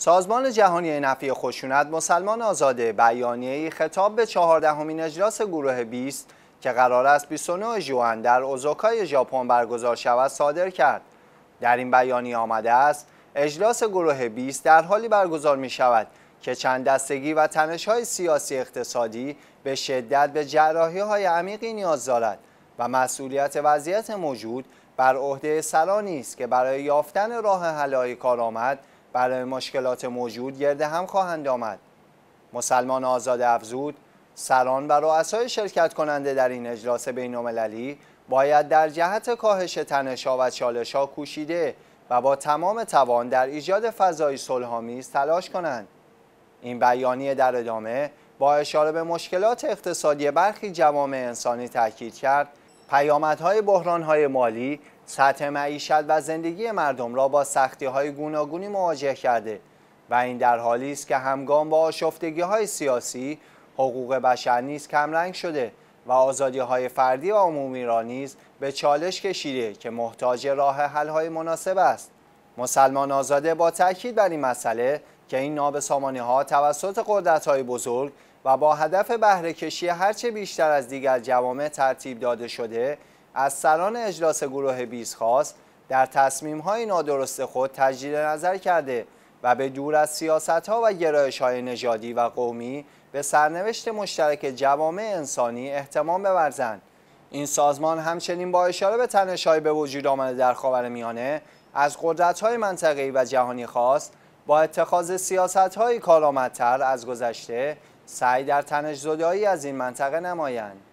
سازمان جهانی نفی خشونت مسلمان آزاده بیانیه خطاب به چهاردهمین اجلاس گروه 20 که قرار است 29 ژوئن در اوزوکای ژاپن برگزار شود صادر کرد. در این بیانیه آمده است اجلاس گروه 20 در حالی برگزار می شود که چند دستگی و تنش های سیاسی اقتصادی به شدت به جراحی های عمیقی نیاز دارد و مسئولیت وضعیت موجود بر عهده سرانی است که برای یافتن راه کار آمد برای بله، مشکلات موجود گرده هم خواهند آمد مسلمان آزاد افزود سران و رؤسای شرکت کننده در این اجلاس المللی باید در جهت کاهش تنشا و چالشا کوشیده و با تمام توان در ایجاد فضای صلحآمیز تلاش کنند این بیانیه در ادامه با اشاره به مشکلات اقتصادی برخی جوامع انسانی تاکید کرد پیامدهای بحرانهای مالی سطح معیشت و زندگی مردم را با سختی های گوناگونی مواجه کرده و این در حالی است که همگام با آشفتگی های سیاسی حقوق بشر نیز کمرنگ شده و آزادی های فردی و عمومی را نیز به چالش کشیده که محتاج راه حل مناسب است مسلمان آزاده با تاکید بر این مسئله که این سامانی ها توسط قدرت های بزرگ و با هدف بهره هرچه بیشتر از دیگر جوامع ترتیب داده شده از سران اجلاس گروه 20 خواست در تصمیم های نادرست خود تجدید نظر کرده و به دور از سیاست ها و گرایش های نژادی و قومی به سرنوشت مشترک جوامع انسانی احتمام بورزند این سازمان همچنین با اشاره به تنش‌های به وجود آمده در خاورمیانه از قدرت‌های منطقه‌ای و جهانی خواست با اتخاذ سیاست‌های کارآمدتر از گذشته سعی در تنش از این منطقه نمایند